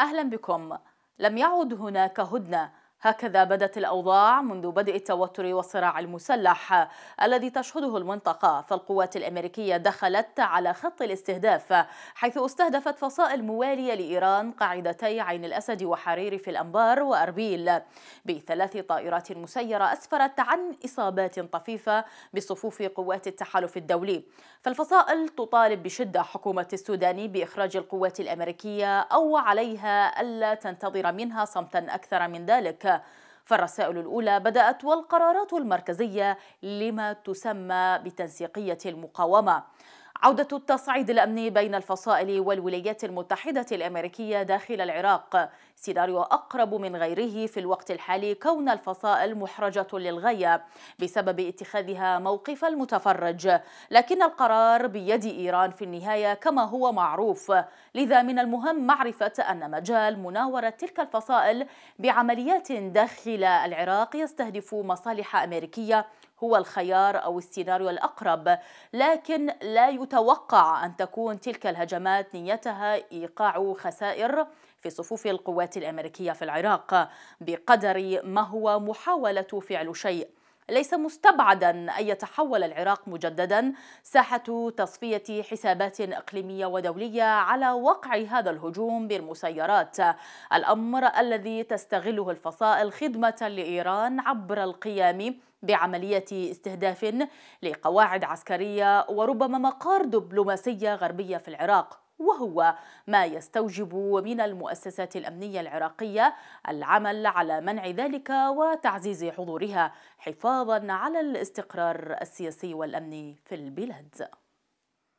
أهلا بكم لم يعد هناك هدنة هكذا بدت الأوضاع منذ بدء التوتر والصراع المسلح الذي تشهده المنطقة فالقوات الأمريكية دخلت على خط الاستهداف حيث استهدفت فصائل موالية لإيران قاعدتي عين الأسد وحرير في الأنبار وأربيل بثلاث طائرات مسيرة أسفرت عن إصابات طفيفة بصفوف قوات التحالف الدولي فالفصائل تطالب بشدة حكومة السوداني بإخراج القوات الأمريكية أو عليها ألا تنتظر منها صمتا أكثر من ذلك فالرسائل الأولى بدأت والقرارات المركزية لما تسمى بتنسيقية المقاومة عودة التصعيد الأمني بين الفصائل والولايات المتحدة الأمريكية داخل العراق سيناريو أقرب من غيره في الوقت الحالي كون الفصائل محرجة للغاية بسبب اتخاذها موقف المتفرج لكن القرار بيد إيران في النهاية كما هو معروف لذا من المهم معرفة أن مجال مناورة تلك الفصائل بعمليات داخل العراق يستهدف مصالح أمريكية هو الخيار أو السيناريو الأقرب لكن لا يتوقع أن تكون تلك الهجمات نيتها إيقاع خسائر في صفوف القوات الأمريكية في العراق بقدر ما هو محاولة فعل شيء ليس مستبعدا ان يتحول العراق مجددا ساحه تصفيه حسابات اقليميه ودوليه على وقع هذا الهجوم بالمسيرات الامر الذي تستغله الفصائل خدمه لايران عبر القيام بعملية استهداف لقواعد عسكرية وربما مقار دبلوماسية غربية في العراق وهو ما يستوجب من المؤسسات الامنيه العراقيه العمل على منع ذلك وتعزيز حضورها حفاظا على الاستقرار السياسي والامني في البلاد